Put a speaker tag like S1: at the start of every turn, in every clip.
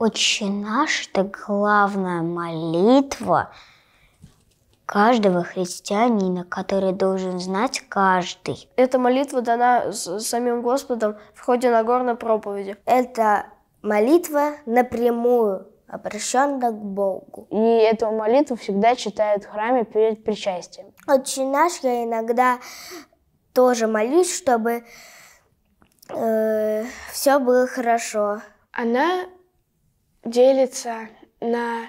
S1: Отче наш – это главная молитва каждого христианина, который должен знать каждый. Эта молитва дана самим Господом в ходе Нагорной проповеди. Это молитва напрямую обращенная к Богу. И эту молитву всегда читают в храме перед причастием. Отче наш я иногда тоже молюсь, чтобы э, все было хорошо. Она делится на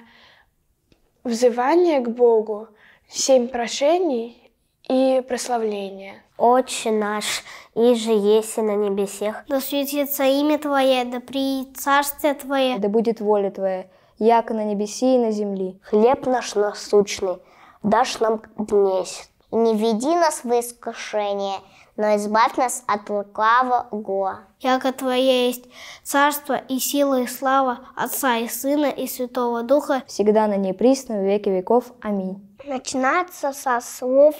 S1: взывание к Богу, семь прошений и прославление. Отче наш, и же еси на небесех. Да светится имя Твое, да при царстве Твое. Да будет воля Твоя, яко на небеси и на земли. Хлеб наш насущный, дашь нам днесь, и не веди нас в искушение, но избавь нас от лукавого. Яко Твое есть царство и сила и слава Отца и Сына и Святого Духа, всегда на ней присно в веки веков. Аминь. Начинается со слов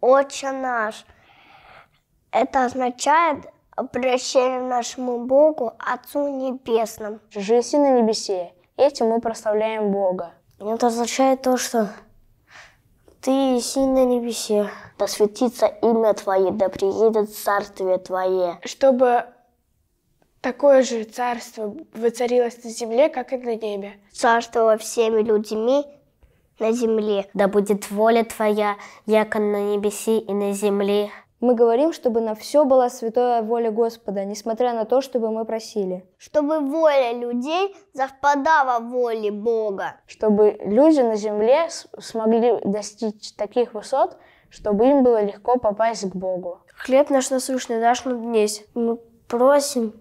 S1: «Отче наш». Это означает «Обращение нашему Богу, Отцу Небесному». «Же на небесе, этим мы прославляем Бога». Это означает то, что ты си на небесе, да светится имя Твое, да приедет царствие Твое. Чтобы такое же царство воцарилось на земле, как и на небе. Царство во всеми людьми на земле. Да будет воля Твоя, яко на небеси и на земле. Мы говорим, чтобы на все была святая воля Господа, несмотря на то, чтобы мы просили. Чтобы воля людей совпадала воле Бога. Чтобы люди на земле смогли достичь таких высот, чтобы им было легко попасть к Богу. Хлеб наш насущный наш нам днесь. Мы просим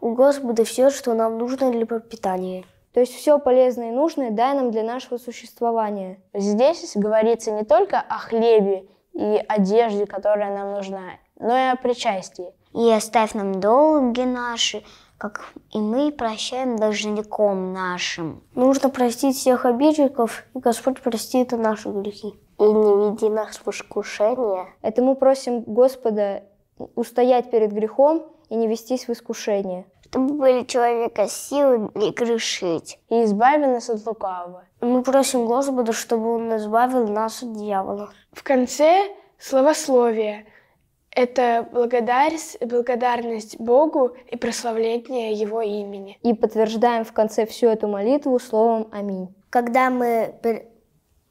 S1: у Господа все, что нам нужно для пропитания. То есть все полезное и нужное дай нам для нашего существования. Здесь говорится не только о хлебе и одежде, которая нам нужна, но и о причастии. И оставь нам долги наши, как и мы прощаем должником нашим. Нужно простить всех обидчиков, и Господь простит наши грехи. И не веди нас в искушение. Это мы просим Господа устоять перед грехом и не вестись в искушение чтобы были человека силы и грешить. И избави нас от лукавого. Мы просим Господа, чтобы Он избавил нас от дьявола. В конце словословие. Это благодарность, благодарность Богу и прославление Его имени. И подтверждаем в конце всю эту молитву словом «Аминь». Когда мы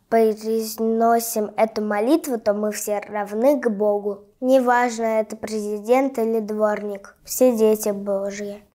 S1: произносим эту молитву, то мы все равны к Богу. Неважно, это президент или дворник, все дети Божьи.